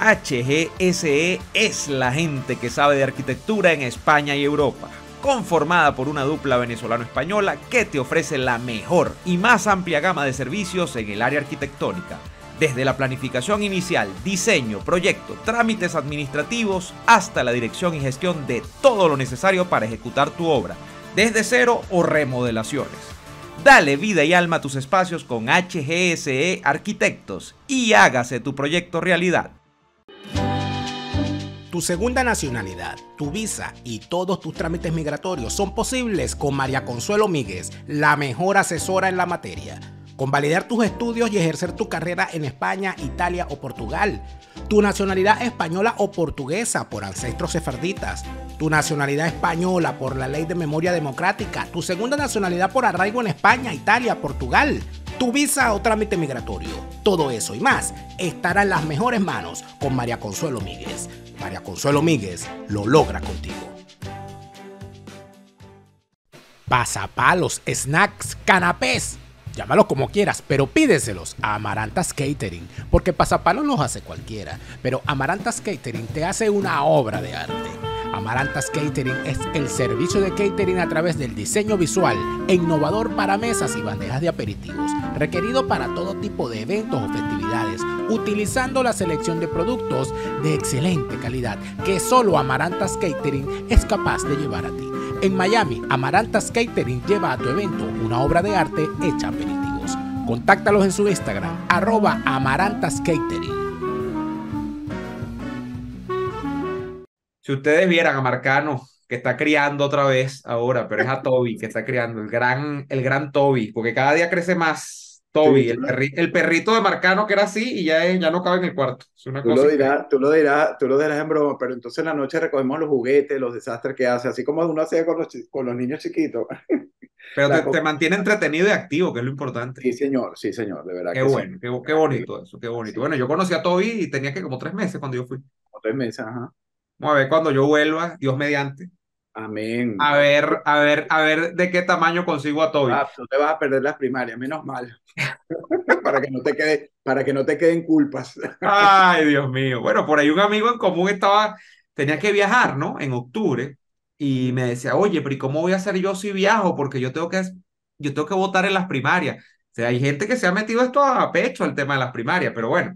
HGSE es la gente que sabe de arquitectura en España y Europa, conformada por una dupla venezolano-española que te ofrece la mejor y más amplia gama de servicios en el área arquitectónica desde la planificación inicial, diseño, proyecto, trámites administrativos, hasta la dirección y gestión de todo lo necesario para ejecutar tu obra, desde cero o remodelaciones. Dale vida y alma a tus espacios con HGSE Arquitectos y hágase tu proyecto realidad. Tu segunda nacionalidad, tu visa y todos tus trámites migratorios son posibles con María Consuelo Míguez, la mejor asesora en la materia. Convalidar tus estudios y ejercer tu carrera en España, Italia o Portugal. Tu nacionalidad española o portuguesa por ancestros sefarditas. Tu nacionalidad española por la ley de memoria democrática. Tu segunda nacionalidad por arraigo en España, Italia, Portugal. Tu visa o trámite migratorio. Todo eso y más estará en las mejores manos con María Consuelo Míguez. María Consuelo Míguez lo logra contigo. Pasapalos, snacks, canapés Llámalo como quieras, pero pídeselos a Amarantas Catering, porque pasapalos los hace cualquiera, pero Amarantas Catering te hace una obra de arte. Amarantas Catering es el servicio de catering a través del diseño visual e innovador para mesas y bandejas de aperitivos, requerido para todo tipo de eventos o festividades, utilizando la selección de productos de excelente calidad que solo Amarantas Catering es capaz de llevar a ti. En Miami, Amaranta Catering lleva a tu evento una obra de arte hecha aperitivos. Contáctalos en su Instagram, arroba Amarantas Si ustedes vieran a Marcano, que está criando otra vez ahora, pero es a Toby que está criando, el gran, el gran Toby, porque cada día crece más. Toby, el, perrito de Marcano que era así y ya, ya no cabe en el cuarto. tú, lo dirás, tú, lo dirás, tú lo dirás en broma, pero entonces en la noche recogemos los juguetes, los desastres que hace, así como uno hace con los, niños chiquitos. Pero te, mantiene entretenido y activo, que es lo importante. Sí, señor, sí, señor, de verdad. Qué bueno, qué, bonito eso, qué bonito. Bueno, yo conocí a Toby y tenía que como tres meses cuando yo fui. Como tres meses, ajá. Vamos a ver cuando yo vuelva, Dios mediante, Amén. A ver, a ver, a ver de qué tamaño consigo a Toby. Ah, no te vas a perder las primarias, menos mal. para que no te quede, para que no te queden culpas. Ay, Dios mío. Bueno, por ahí un amigo en común estaba, tenía que viajar, ¿no? En octubre. Y me decía, oye, pero ¿y cómo voy a hacer yo si viajo? Porque yo tengo que, yo tengo que votar en las primarias. O sea, hay gente que se ha metido esto a pecho, el tema de las primarias, pero bueno.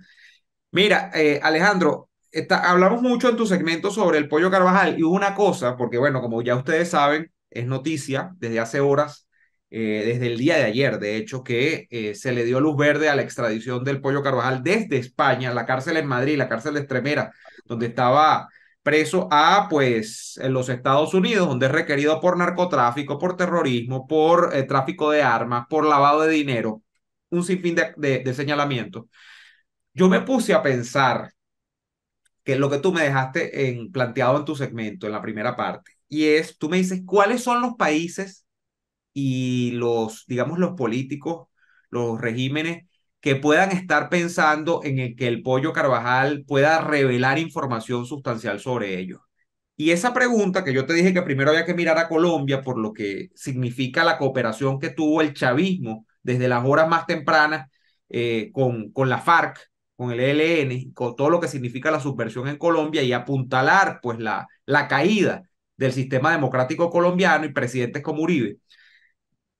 Mira, eh, Alejandro, hablamos mucho en tu segmento sobre el pollo Carvajal y una cosa, porque bueno, como ya ustedes saben, es noticia desde hace horas, eh, desde el día de ayer, de hecho, que eh, se le dio luz verde a la extradición del pollo Carvajal desde España, la cárcel en Madrid, la cárcel de Estremera, donde estaba preso a pues en los Estados Unidos, donde es requerido por narcotráfico, por terrorismo, por eh, tráfico de armas, por lavado de dinero, un sinfín de, de, de señalamientos. Yo me puse a pensar que es lo que tú me dejaste en, planteado en tu segmento, en la primera parte, y es, tú me dices, ¿cuáles son los países y los, digamos, los políticos, los regímenes que puedan estar pensando en el que el pollo Carvajal pueda revelar información sustancial sobre ellos? Y esa pregunta que yo te dije que primero había que mirar a Colombia por lo que significa la cooperación que tuvo el chavismo desde las horas más tempranas eh, con, con la FARC con el ELN, con todo lo que significa la subversión en Colombia y apuntalar pues la, la caída del sistema democrático colombiano y presidentes como Uribe.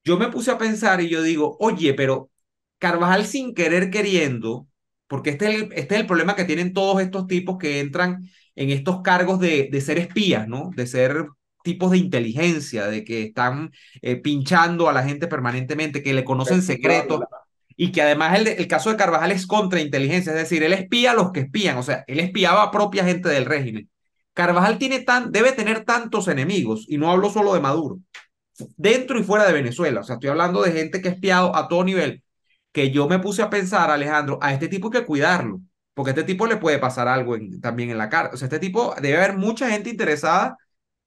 Yo me puse a pensar y yo digo, oye, pero Carvajal sin querer queriendo, porque este es el, este problema que tienen todos estos tipos que entran en estos cargos de, de ser espías, ¿no? De ser tipos de inteligencia, de que están eh, pinchando a la gente permanentemente, que le conocen secretos, y que además el, caso de Carvajal es contra inteligencia, es decir, él espía a los que espían, o sea, él espiaba a propia gente del régimen. Carvajal tiene tan, debe tener tantos enemigos, y no hablo solo de Maduro, dentro y fuera de Venezuela, o sea, estoy hablando de gente que ha espiado a todo nivel, que yo me puse a pensar, Alejandro, a este tipo hay que cuidarlo, porque a este tipo le puede pasar algo también en la cara, o sea, este tipo debe haber mucha gente interesada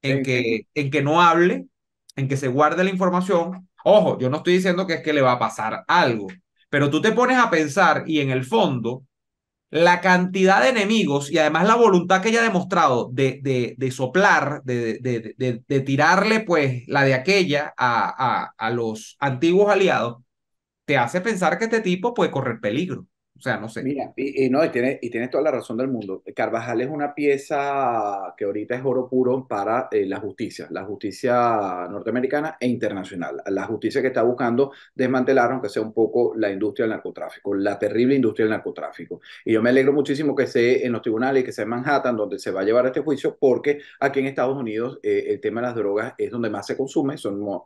en, que, en que no hable, en que se guarde la información. Ojo, yo no estoy diciendo que es que le va a pasar algo, pero tú te pones a pensar y en el fondo, la cantidad de enemigos y además la voluntad que ella ha demostrado de, de, de soplar, de, de, tirarle pues la de aquella a, a, a los antiguos aliados, te hace pensar que este tipo puede correr peligro. O sea, no sé. Mira, y, no, y tienes, y toda la razón del mundo. Carvajal es una pieza que ahorita es oro puro para eh, la justicia, la justicia norteamericana e internacional, la justicia que está buscando desmantelar, aunque sea un poco, la industria del narcotráfico, la terrible industria del narcotráfico. Y yo me alegro muchísimo que sea en los tribunales que sea en Manhattan, donde se va a llevar este juicio, porque aquí en Estados Unidos eh, el tema de las drogas es donde más se consume, son, no,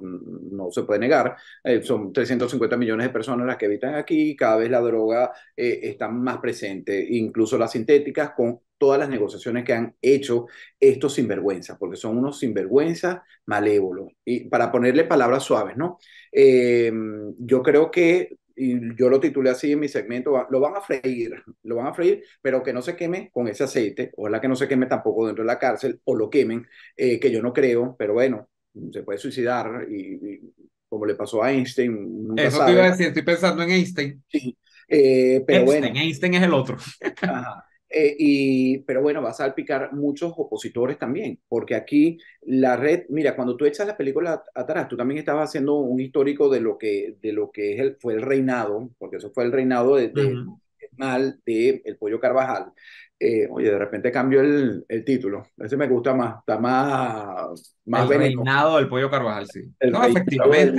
se puede negar, eh, son 350 millones de personas las que habitan aquí, cada vez la droga... Eh, están más presentes, incluso las sintéticas, con todas las negociaciones que han hecho estos sinvergüenzas, porque son unos sinvergüenzas malévolos. Y para ponerle palabras suaves, ¿no? Em, yo creo que, y yo lo titulé así en mi segmento, lo van a freír, lo van a freír, pero que no se queme con ese aceite, o la que no se queme tampoco dentro de la cárcel, o lo quemen, eh, que yo no creo, pero bueno, se puede suicidar y, como le pasó a Einstein. Eso te iba a decir, estoy pensando en Einstein. Sí, eh, pero Einstein, bueno. Einstein es el otro. Eh, y, pero bueno, vas a salpicar muchos opositores también, porque aquí la red, mira, cuando tú echas la película atrás, tú también estabas haciendo un histórico de lo que, de lo que es el, fue el reinado, porque eso fue el reinado de, mal de el pollo Carvajal. Eh, oye, de repente cambió el, el, título. Ese me gusta más, está más, más El reinado del pollo Carvajal, sí. no, efectivamente.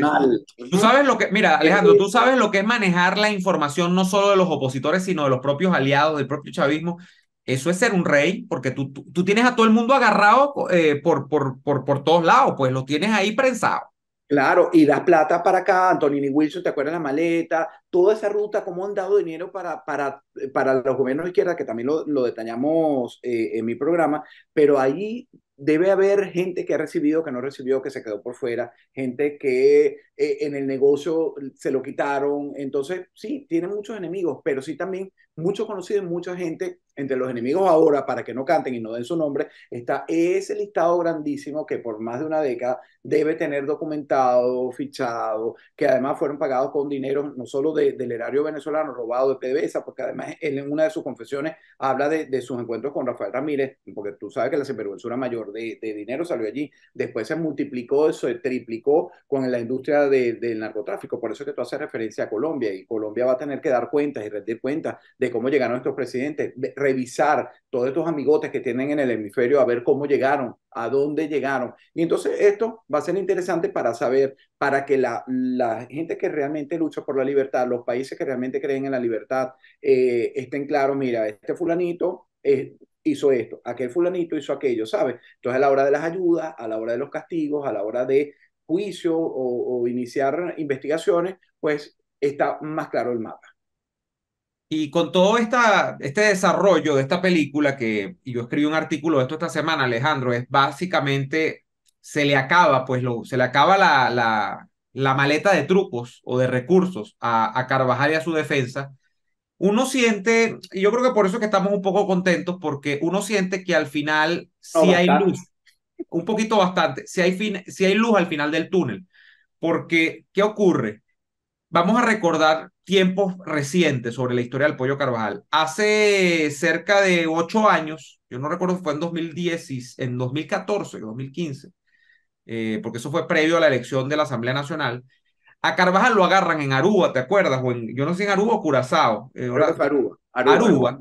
Tú sabes lo que, mira, Alejandro, eh, tú sabes lo que es manejar la información no solo de los opositores, sino de los propios aliados, del propio chavismo. Eso es ser un rey, porque tú, tú, tienes a todo el mundo agarrado eh, por, por, por, por todos lados, pues lo tienes ahí prensado. Claro, y da plata para acá, Antonini Wilson, ¿te acuerdas la maleta? Toda esa ruta, cómo han dado dinero para, para, para los gobiernos de izquierda, que también lo, lo detallamos eh, en mi programa, pero ahí debe haber gente que ha recibido, que no recibió, que se quedó por fuera, gente que eh, en el negocio se lo quitaron. Entonces, sí, tiene muchos enemigos, pero sí también muchos conocidos, mucha gente entre los enemigos ahora para que no canten y no den su nombre, está ese listado grandísimo que por más de una década debe tener documentado, fichado, que además fueron pagados con dinero no solo del erario venezolano, robado de PDVSA, porque además él en una de sus confesiones habla de, sus encuentros con Rafael Ramírez, porque tú sabes que la sinvergüenzura mayor de, dinero salió allí, después se multiplicó, se triplicó con la industria del narcotráfico, por eso que tú haces referencia a Colombia y Colombia va a tener que dar cuentas y rendir cuentas de cómo llegaron estos presidentes revisar todos estos amigotes que tienen en el hemisferio a ver cómo llegaron, a dónde llegaron. Y entonces esto va a ser interesante para saber, para que la, la gente que realmente lucha por la libertad, los países que realmente creen en la libertad, eh, estén claros, mira, este fulanito... Eh, hizo esto, aquel fulanito hizo aquello, ¿sabes? Entonces a la hora de las ayudas, a la hora de los castigos, a la hora de juicio o iniciar investigaciones, pues está más claro el mapa. Y con todo esta, este desarrollo de esta película, que yo escribí un artículo de esto esta semana, Alejandro, es básicamente se le acaba, pues lo, se le acaba la, la, la maleta de trucos o de recursos a, a, Carvajal y a su defensa. Uno siente, y yo creo que por eso que estamos un poco contentos, porque uno siente que al final sí hay luz, un poquito bastante, si sí hay, sí hay luz al final del túnel. Porque, ¿qué ocurre? Vamos a recordar tiempos recientes sobre la historia del Pollo Carvajal. Hace cerca de ocho años, yo no recuerdo si fue en 2010, en 2014, 2015, eh, porque eso fue previo a la elección de la Asamblea Nacional, a Carvajal lo agarran en Aruba, ¿te acuerdas? O yo no sé en Aruba o Curazao. Eh, Aruba, Aruba. Aruba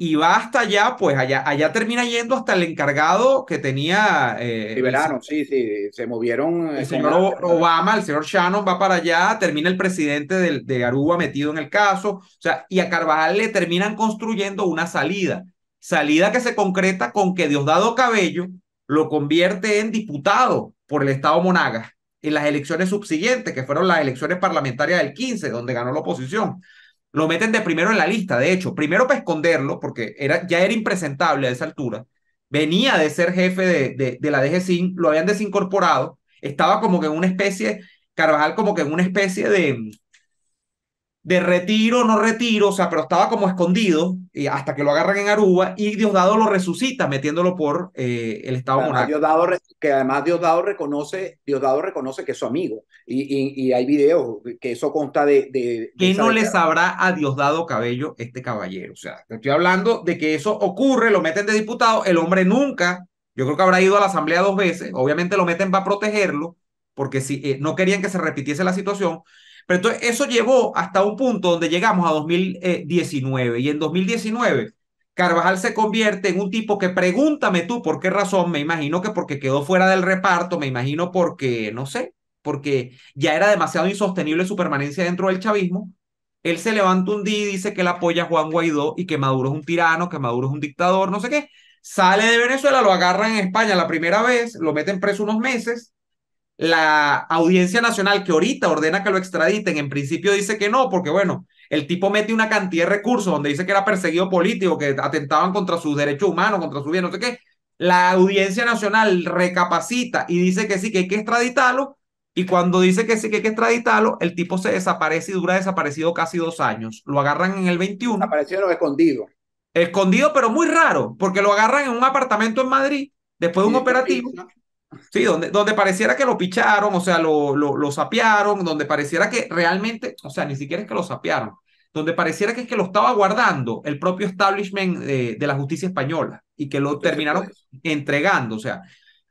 y va hasta allá, pues allá, allá termina yendo hasta el encargado que tenía... Eh, Liberano, sí, sí, se movieron... Eh, el señor Obama, el señor Shannon va para allá, termina el presidente de, de Aruba metido en el caso, o sea, y a Carvajal le terminan construyendo una salida, salida que se concreta con que Diosdado Cabello lo convierte en diputado por el Estado Monagas en las elecciones subsiguientes, que fueron las elecciones parlamentarias del 15, donde ganó la oposición. Lo meten de primero en la lista, de hecho, primero para esconderlo, porque era, ya era impresentable a esa altura. Venía de ser jefe de, de, de la DGCIN, lo habían desincorporado, estaba como que en una especie, Carvajal como que en una especie de, de retiro, no retiro, o sea, pero estaba como escondido y eh, hasta que lo agarran en Aruba y Diosdado lo resucita metiéndolo por eh, el Estado Diosdado, que además Diosdado reconoce, Diosdado reconoce que es su amigo y, hay videos que eso consta de... de, no le sabrá a Diosdado Cabello este caballero? O sea, estoy hablando de que eso ocurre, lo meten de diputado, el hombre nunca, yo creo que habrá ido a la asamblea dos veces, obviamente lo meten para protegerlo porque si eh, no querían que se repitiese la situación, pero entonces eso llevó hasta un punto donde llegamos a 2019 y en 2019 Carvajal se convierte en un tipo que pregúntame tú por qué razón, me imagino que porque quedó fuera del reparto, me imagino porque, no sé, porque ya era demasiado insostenible su permanencia dentro del chavismo. Él se levanta un día y dice que él apoya a Juan Guaidó y que Maduro es un tirano, que Maduro es un dictador, no sé qué. Sale de Venezuela, lo agarran en España la primera vez, lo meten preso unos meses, la audiencia nacional que ahorita ordena que lo extraditen, en principio dice que no, porque bueno, el tipo mete una cantidad de recursos donde dice que era perseguido político, que atentaban contra sus derechos humanos, contra su bien, no sé qué. La audiencia nacional recapacita y dice que sí, que hay que extraditarlo. Y cuando dice que sí, que hay que extraditarlo, el tipo se desaparece y dura desaparecido casi dos años. Lo agarran en el 21. Desaparecieron escondido. Escondido, pero muy raro, porque lo agarran en un apartamento en Madrid, después de un operativo. Sí, donde, donde pareciera que lo picharon, o sea, lo, lo, lo sapearon, donde pareciera que realmente, o sea, ni siquiera es que lo sapearon, donde pareciera que es que lo estaba guardando el propio establishment de, la justicia española y que lo terminaron entregando, o sea.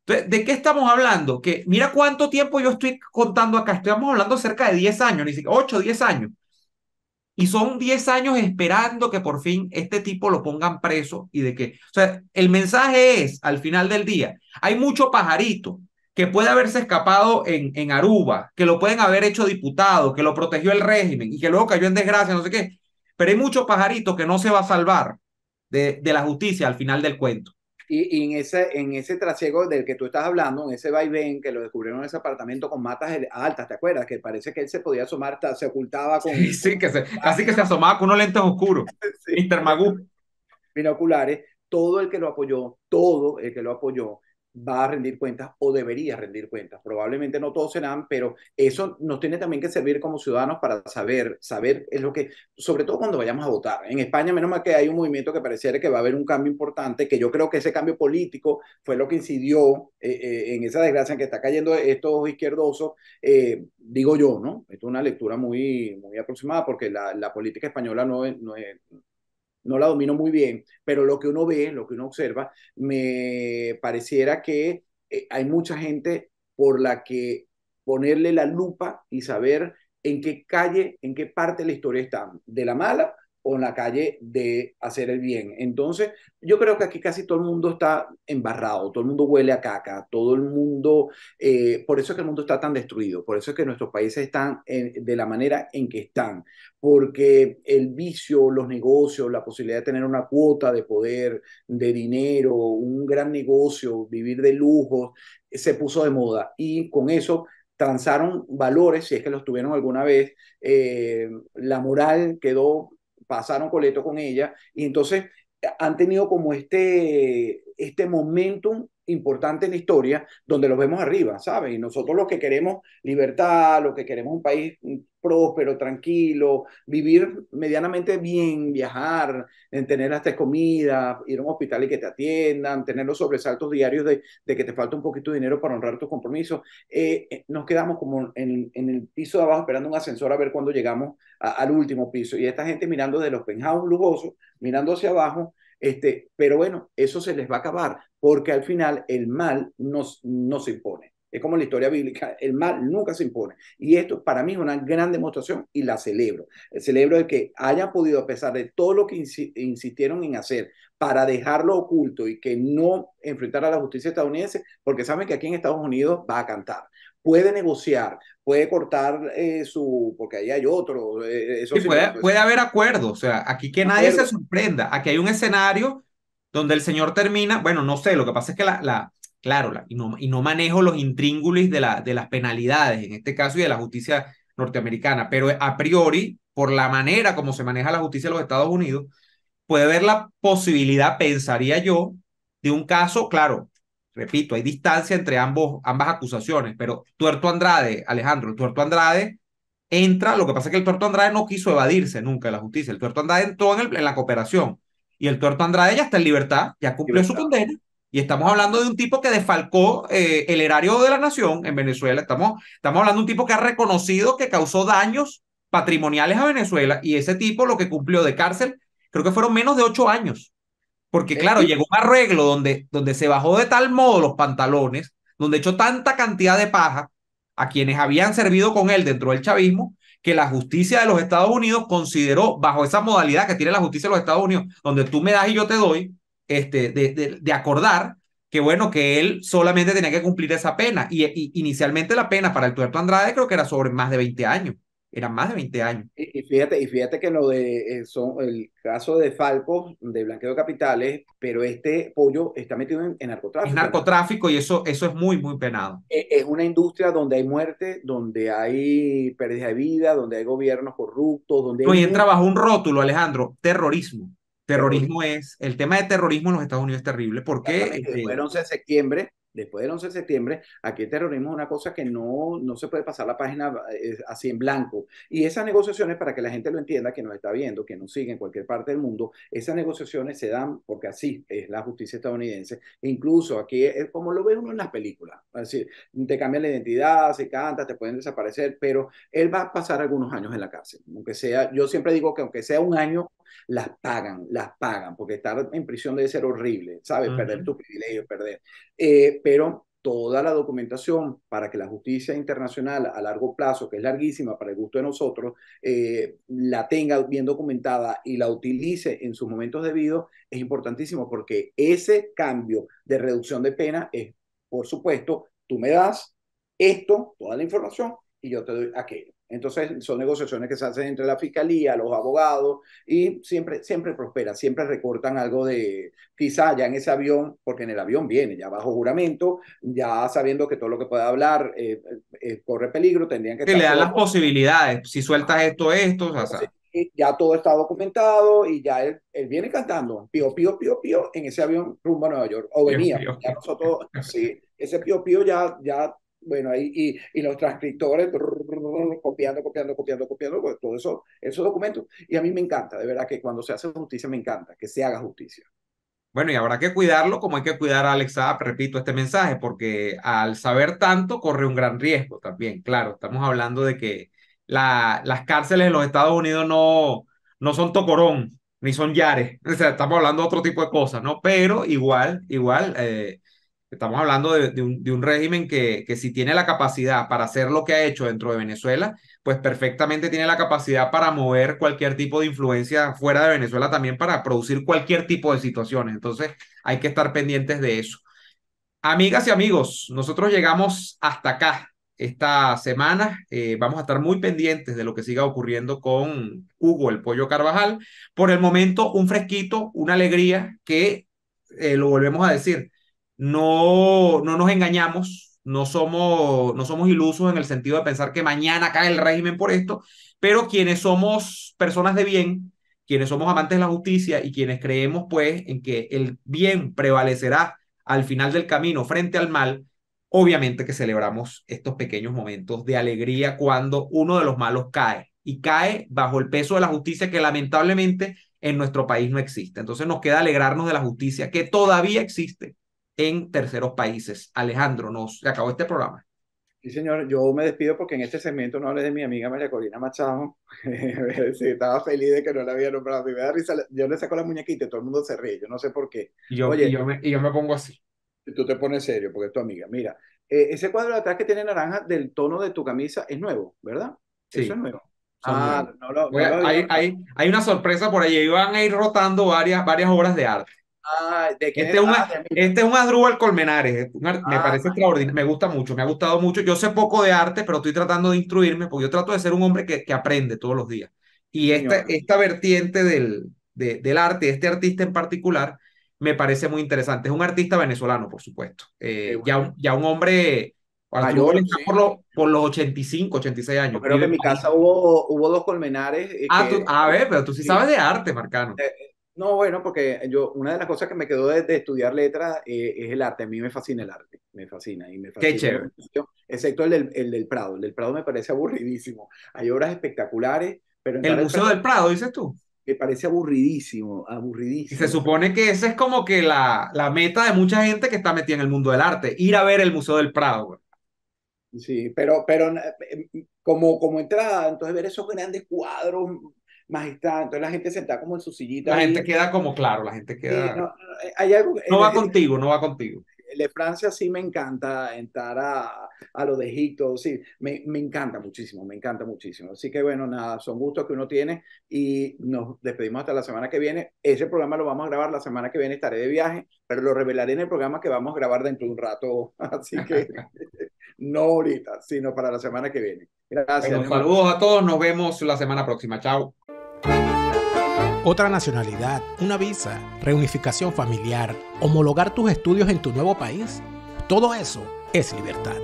¿de qué estamos hablando? Que mira cuánto tiempo yo estoy contando acá, estamos hablando cerca de 10 años, ni siquiera 8, 10 años, y son 10 años esperando que por fin este tipo lo pongan preso y de que, o sea, el mensaje es, al final del día, hay mucho pajarito que puede haberse escapado en, en Aruba, que lo pueden haber hecho diputado, que lo protegió el régimen y que luego cayó en desgracia, no sé qué. Pero hay mucho pajarito que no se va a salvar de la justicia al final del cuento. Y, en, ese, en ese trasiego del que tú estás hablando, en ese vaivén que lo descubrieron en ese apartamento con matas altas, ¿te acuerdas? Que parece que él se podía asomar, se ocultaba con. Sí, que se, casi que se asomaba con unos lentes oscuros. intermagú Mr. Binoculares. Todo el que lo apoyó, todo el que lo apoyó, va a rendir cuentas o debería rendir cuentas. Probablemente no todos serán, pero eso nos tiene también que servir como ciudadanos para saber, saber es lo que, sobre todo cuando vayamos a votar. En España, menos mal que hay un movimiento que pareciera que va a haber un cambio importante, que yo creo que ese cambio político fue lo que incidió eh, eh, en esa desgracia en que está cayendo estos izquierdosos, eh, digo yo, ¿no? Esto es una lectura muy, muy aproximada porque la, política española no, no es no la domino muy bien, pero lo que uno ve, lo que uno observa, me pareciera que eh, hay mucha gente por la que ponerle la lupa y saber en qué calle, en qué parte de la historia está de la mala o en la calle de hacer el bien. Entonces, yo creo que aquí casi todo el mundo está embarrado, todo el mundo huele a caca, todo el mundo, eh, por eso es que el mundo está tan destruido, por eso es que nuestros países están de la manera en que están, porque el vicio, los negocios, la posibilidad de tener una cuota de poder, de dinero, un gran negocio, vivir de lujos, se puso de moda y con eso transaron valores, si es que los tuvieron alguna vez, eh, la moral quedó pasaron coleto con ella, y entonces eh, han tenido como este, este momentum importante en la historia donde los vemos arriba, ¿sabes? Y nosotros los que queremos libertad, los que queremos un país mm, próspero, tranquilo, vivir medianamente bien, viajar, tener hasta comida, ir a un hospital y que te atiendan, tener los sobresaltos diarios de, que te falta un poquito de dinero para honrar tus compromisos, eh, eh, nos quedamos como en, el piso de abajo esperando un ascensor a ver cuándo llegamos al último piso. Y esta gente mirando desde los penthouse lujosos, mirando hacia abajo, este, pero bueno, eso se les va a acabar porque al final el mal no, se impone. Es como en la historia bíblica, el mal nunca se impone. Y esto para mí es una gran demostración y la celebro. Celebro de que haya podido, a pesar de todo lo que insistieron en hacer para dejarlo oculto y que no enfrentar a la justicia estadounidense, porque saben que aquí en Estados Unidos va a cantar. Puede negociar, puede cortar eh, su, porque ahí hay otro. Eh, eh, eso puede, haber acuerdos, o sea, aquí que nadie se sorprenda, aquí hay un escenario donde el señor termina, bueno, no sé, lo que pasa es que la, la claro, la, y, no, y no manejo los intríngulis de, la, de las penalidades, en este caso, y de la justicia norteamericana, pero a priori, por la manera como se maneja la justicia de los Estados Unidos, puede haber la posibilidad, pensaría yo, de un caso, claro, repito, hay distancia entre ambos, ambas acusaciones, pero Tuerto Andrade, Alejandro, el Tuerto Andrade entra, lo que pasa es que el Tuerto Andrade no quiso evadirse nunca de la justicia, el Tuerto Andrade entró en la cooperación, y el Tuerto Andrade ya está en libertad, ya cumplió su condena. Y estamos hablando de un tipo que defalcó eh, el erario de la nación en Venezuela. Estamos, estamos hablando de un tipo que ha reconocido que causó daños patrimoniales a Venezuela. Y ese tipo lo que cumplió de cárcel, creo que fueron menos de ocho años. Porque eh, claro, llegó un arreglo donde, donde se bajó de tal modo los pantalones, donde echó tanta cantidad de paja a quienes habían servido con él dentro del chavismo, que la justicia de los Estados Unidos consideró bajo esa modalidad que tiene la justicia de los Estados Unidos, donde tú me das y yo te doy, este, de, acordar que bueno, que él solamente tenía que cumplir esa pena. Y, y, inicialmente la pena para el tuerto Andrade creo que era sobre más de 20 años eran más de 20 años. Y, fíjate, y fíjate que lo de eh, son el caso de Falco, de blanqueo de capitales, pero este pollo está metido en, narcotráfico. Es narcotráfico y eso, eso es muy, muy penado. E, es, una industria donde hay muerte, donde hay pérdida de vida, donde hay gobiernos corruptos, donde... No, hay... y entra bajo un rótulo, Alejandro, terrorismo. Terrorismo, es, el tema de terrorismo en los Estados Unidos es terrible porque... Este, el 11 de septiembre después del 11 de septiembre, aquí el terrorismo es una cosa que no, no se puede pasar la página eh, así en blanco. Y esas negociaciones, para que la gente lo entienda, que nos está viendo, que nos sigue en cualquier parte del mundo, esas negociaciones se dan porque así es la justicia estadounidense. E incluso aquí es como lo ve uno en las películas. Es decir, te cambian la identidad, se canta, te pueden desaparecer, pero él va a pasar algunos años en la cárcel. Aunque sea, yo siempre digo que aunque sea un año, las pagan, las pagan, porque estar en prisión debe ser horrible, ¿sabes? Perder tu privilegio, perder. Eh, pero toda la documentación para que la justicia internacional a largo plazo, que es larguísima para el gusto de nosotros, eh, la tenga bien documentada y la utilice en sus momentos debidos, es importantísimo porque ese cambio de reducción de pena es, por supuesto, tú me das esto, toda la información, y yo te doy aquello. Entonces, son negociaciones que se hacen entre la fiscalía, los abogados, y siempre, siempre prospera, siempre recortan algo de, quizá ya en ese avión, porque en el avión viene, ya bajo juramento, ya sabiendo que todo lo que pueda hablar eh, eh, corre peligro, tendrían que... le dan las posibilidades, si sueltas esto, esto, ya todo está documentado y ya él, viene cantando pío, pío, pío, pío en ese avión rumbo a Nueva York. O venía, ya nosotros, sí, ese pío, pío ya, ya, bueno, ahí, y, y los transcriptores, copiando, copiando, copiando, copiando, pues, todo eso, esos documentos. Y a mí me encanta, de verdad que cuando se hace justicia me encanta, que se haga justicia. Bueno, y habrá que cuidarlo como hay que cuidar a Alexa, repito este mensaje, porque al saber tanto corre un gran riesgo también. Claro, estamos hablando de que la, las cárceles en los Estados Unidos no, no son tocorón, ni son yares. O sea, estamos hablando de otro tipo de cosas, ¿no? Pero igual, igual, eh, Estamos hablando de, un, régimen que, que, si tiene la capacidad para hacer lo que ha hecho dentro de Venezuela, pues perfectamente tiene la capacidad para mover cualquier tipo de influencia fuera de Venezuela también para producir cualquier tipo de situaciones. Entonces hay que estar pendientes de eso. Amigas y amigos, nosotros llegamos hasta acá esta semana. Eh, vamos a estar muy pendientes de lo que siga ocurriendo con Hugo, el pollo Carvajal. Por el momento, un fresquito, una alegría que eh, lo volvemos a decir no, no nos engañamos, no somos, no somos ilusos en el sentido de pensar que mañana cae el régimen por esto, pero quienes somos personas de bien, quienes somos amantes de la justicia y quienes creemos pues en que el bien prevalecerá al final del camino frente al mal, obviamente que celebramos estos pequeños momentos de alegría cuando uno de los malos cae y cae bajo el peso de la justicia que lamentablemente en nuestro país no existe. Entonces nos queda alegrarnos de la justicia que todavía existe, en terceros países. Alejandro, nos acabó este programa. Sí, señor, yo me despido porque en este segmento no hablé de mi amiga María Corina Machado. estaba feliz de que no la había nombrado. Yo le saco la muñequita y todo el mundo se ríe. Yo no sé por qué. yo, Oye, yo, me, y yo me pongo así. Tú te pones serio porque es tu amiga. Mira, eh, ese cuadro de atrás que tiene naranja del tono de tu camisa es nuevo, ¿verdad? Sí. Eso es nuevo. Ah, no, lo. hay, una sorpresa por ahí. iban a ir rotando varias, varias obras de arte este, es un, Adrubal este es un Colmenares, me ah, parece ah, ah. extraordinario, me gusta mucho, me ha gustado mucho. Yo sé poco de arte, pero estoy tratando de instruirme porque yo trato de ser un hombre que, que aprende todos los días. Y esta, esta vertiente del, del arte, este artista en particular, me parece muy interesante. Es un artista venezolano, por supuesto. Eh, ya, ya un hombre Mayor, por, los, 85, 86 años. pero en mi casa hubo, hubo dos colmenares. Eh, a ver, pero tú sí, sí, sabes de arte, Marcano. Eh, no, bueno, porque yo, una de las cosas que me quedó de, estudiar letras eh, es el arte. A mí me fascina el arte, me fascina. Y me fascina Qué chévere. Excepto el del, Prado. El del Prado me parece aburridísimo. Hay obras espectaculares, pero... el Museo del Prado, dices tú. Me parece aburridísimo, aburridísimo. Y se supone que esa es como que la, la, meta de mucha gente que está metida en el mundo del arte, ir a ver el Museo del Prado. Sí, pero, pero eh, como, como entrada, entonces ver esos grandes cuadros Majestad, entonces la gente sentada como en su sillita. La gente queda como, claro, la gente queda... no, eh, va contigo, no va contigo. de Francia sí me encanta entrar a, a lo de Egipto, sí, me, encanta muchísimo, me encanta muchísimo. Así que bueno, nada, son gustos que uno tiene y nos despedimos hasta la semana que viene. Ese programa lo vamos a grabar la semana que viene, estaré de viaje, pero lo revelaré en el programa que vamos a grabar dentro de un rato, así que no ahorita, sino para la semana que viene. Gracias. saludos a todos, nos vemos la semana próxima, chao otra nacionalidad, una visa, reunificación familiar, homologar tus estudios en tu nuevo país. Todo eso es libertad.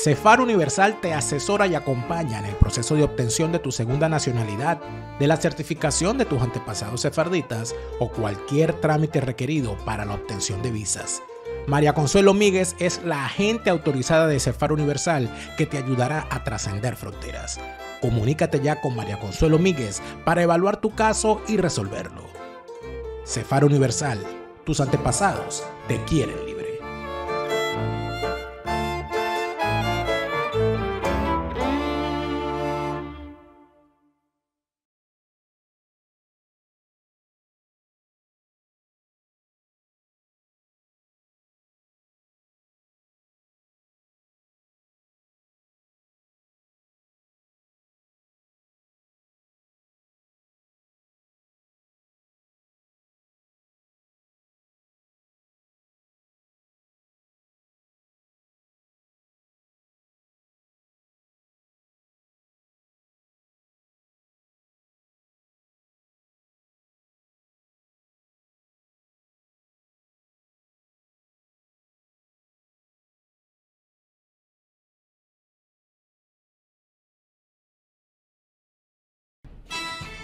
Cefar Universal te asesora y acompaña en el proceso de obtención de tu segunda nacionalidad, de la certificación de tus antepasados sefarditas o cualquier trámite requerido para la obtención de visas. María Consuelo Míguez es la agente autorizada de Cefar Universal que te ayudará a trascender fronteras. Comunícate ya con María Consuelo Míguez para evaluar tu caso y resolverlo. Cefar Universal, tus antepasados te quieren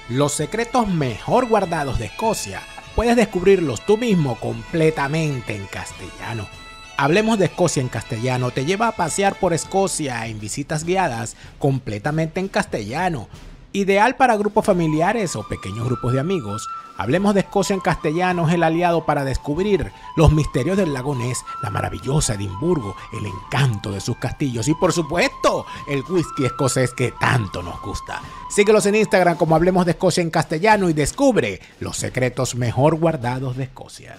Los secretos mejor guardados de Escocia puedes descubrirlos tú mismo completamente en castellano. Hablemos de Escocia en castellano te lleva a pasear por Escocia en visitas guiadas completamente en castellano Ideal para grupos familiares o pequeños grupos de amigos, Hablemos de Escocia en castellano es el aliado para descubrir los misterios del lago Ness, la maravillosa Edimburgo, el encanto de sus castillos y por supuesto el whisky escocés que tanto nos gusta. Síguelos en Instagram como Hablemos de Escocia en castellano y descubre los secretos mejor guardados de Escocia.